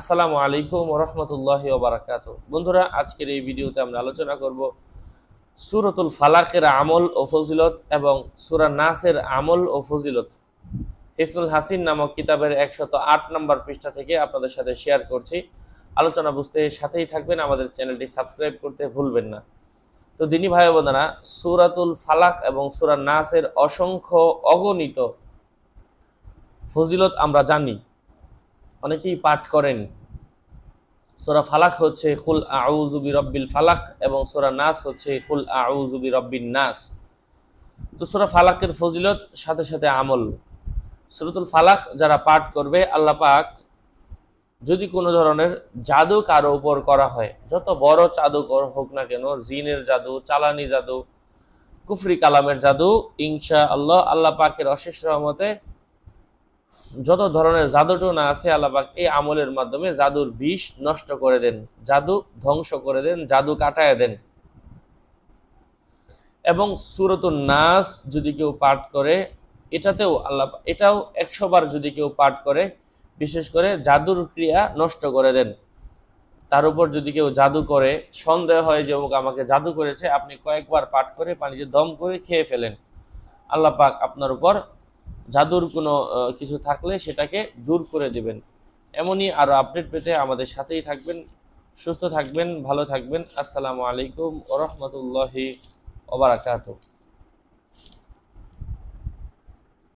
আসসালামু আলাইকুম রহমতুল্লাহ ওবরাকাত বন্ধুরা আজকের এই ভিডিওতে আমরা আলোচনা করব সুরতুল ফালাকের আমল ও ফজিলত এবং সুরা নাসের আমল ও ফজিলত হিসনুল হাসিন নামক কিতাবের একশত আট নম্বর পৃষ্ঠা থেকে আপনাদের সাথে শেয়ার করছি আলোচনা বুঝতে সাথেই থাকবেন আমাদের চ্যানেলটি সাবস্ক্রাইব করতে ভুলবেন না তো দিনী ভাই বোনেরা সুরাতুল ফালাক এবং সুরা নাসের অসংখ্য অগণিত ফজিলত আমরা জানি অনেকেই পাঠ করেন সোরা ফালাক হচ্ছে কুল আউজুবি রব্বিল ফালাক এবং সোরা নাস হচ্ছে কুল আউজুবি রব্বিন নাস তো সোরা ফালাকের ফজিলত সাথে সাথে আমল সুরতুল ফালাক যারা পাঠ করবে আল্লাহ পাক যদি কোনো ধরনের জাদু কারো উপর করা হয় যত বড় জাদুকর হোক না কেন জিনের জাদু চালানি জাদু কুফরি কালামের জাদু ইনশা আল্লাহ আল্লাহ পাকের অশেষ রহমতে যত ধরনের জাদুটোনা আছে আল্লাপাক এই আমলের মাধ্যমে জাদুর বিষ নষ্ট করে দেন জাদু ধ্বংস করে দেন জাদু কাটায় দেন এবং সুরত নাস যদি কেউ পাঠ করে এটাতেও আল্লাহ এটাও একশো বার যদি কেউ পাঠ করে বিশেষ করে জাদুর ক্রিয়া নষ্ট করে দেন তার উপর যদি কেউ জাদু করে সন্দেহ হয় যে অমুক আমাকে জাদু করেছে আপনি কয়েকবার পাঠ করে পানিতে দম করে খেয়ে ফেলেন আল্লাপাক আপনার উপর জাদুর কোনো কিছু থাকলে সেটাকে দূর করে দেবেন এমনই আরও আপডেট পেতে আমাদের সাথেই থাকবেন সুস্থ থাকবেন ভালো থাকবেন আসসালামু আলাইকুম ওরহমতুল্লাহি ওবরাকাতু